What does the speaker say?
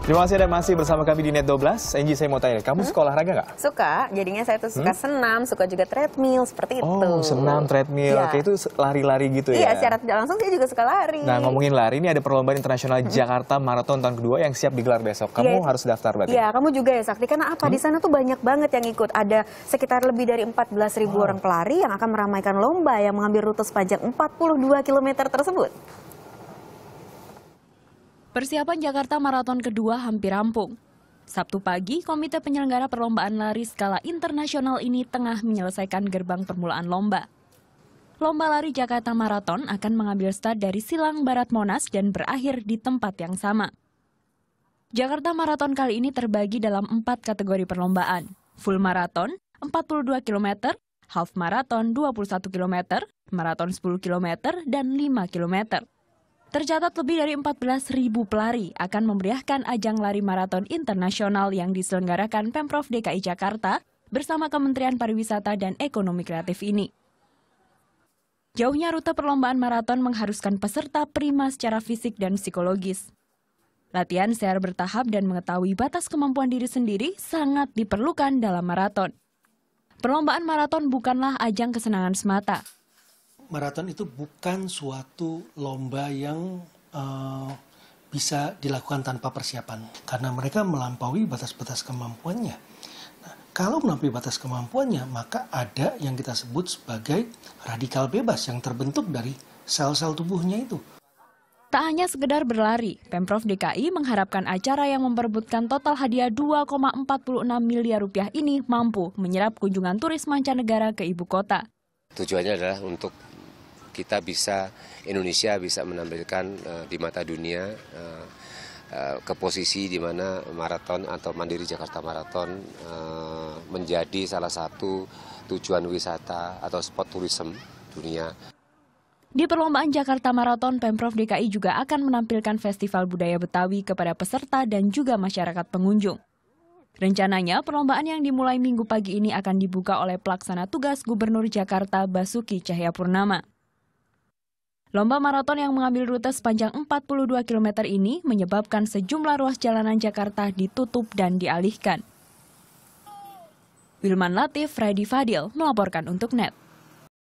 Terima kasih dan masih bersama kami di Net 12. Angie saya mau tanya, kamu hmm? suka olahraga nggak? Suka, jadinya saya tuh suka hmm? senam, suka juga treadmill seperti oh, itu. Oh, senam, treadmill, ya. kayak itu lari-lari gitu iya, ya? Iya, secara tidak langsung saya juga suka lari. Nah, ngomongin lari, ini ada perlombaan internasional hmm? Jakarta Marathon tahun kedua yang siap digelar besok. Kamu ya, harus daftar berarti? Iya, kamu juga ya Sakti, karena apa? Hmm? Di sana tuh banyak banget yang ikut. Ada sekitar lebih dari 14 ribu oh. orang pelari yang akan meramaikan lomba yang mengambil rute sepanjang 42 km tersebut. Persiapan Jakarta Marathon kedua hampir rampung. Sabtu pagi, Komite Penyelenggara Perlombaan Lari Skala Internasional ini tengah menyelesaikan gerbang permulaan lomba. Lomba lari Jakarta Marathon akan mengambil start dari Silang Barat Monas dan berakhir di tempat yang sama. Jakarta Marathon kali ini terbagi dalam empat kategori perlombaan. Full Marathon, 42 km, Half Marathon 21 km, Marathon 10 km, dan 5 km. Tercatat lebih dari 14.000 pelari akan memeriahkan ajang lari maraton internasional yang diselenggarakan Pemprov DKI Jakarta bersama Kementerian Pariwisata dan Ekonomi Kreatif ini. Jauhnya rute perlombaan maraton mengharuskan peserta prima secara fisik dan psikologis. Latihan secara bertahap dan mengetahui batas kemampuan diri sendiri sangat diperlukan dalam maraton. Perlombaan maraton bukanlah ajang kesenangan semata, maraton itu bukan suatu lomba yang uh, bisa dilakukan tanpa persiapan karena mereka melampaui batas-batas kemampuannya. Nah, kalau melampaui batas kemampuannya, maka ada yang kita sebut sebagai radikal bebas yang terbentuk dari sel-sel tubuhnya itu. Tak hanya sekedar berlari, Pemprov DKI mengharapkan acara yang memperebutkan total hadiah 2,46 miliar rupiah ini mampu menyerap kunjungan turis mancanegara ke ibu kota. Tujuannya adalah untuk kita bisa Indonesia bisa menampilkan uh, di mata dunia uh, eh, uh, eh, ke posisi di mana maraton atau Mandiri Jakarta Marathon uh, menjadi salah satu tujuan wisata atau spot tourism dunia. Di perlombaan Jakarta Marathon, Pemprov DKI juga akan menampilkan festival budaya Betawi kepada peserta dan juga masyarakat pengunjung. Rencananya, perlombaan yang dimulai minggu pagi ini akan dibuka oleh pelaksana tugas Gubernur Jakarta Basuki Cahayapurnama. Lomba maraton yang mengambil rute sepanjang 42 km ini menyebabkan sejumlah ruas jalanan Jakarta ditutup dan dialihkan. Wilman Latif, Freddy Fadil melaporkan untuk NET.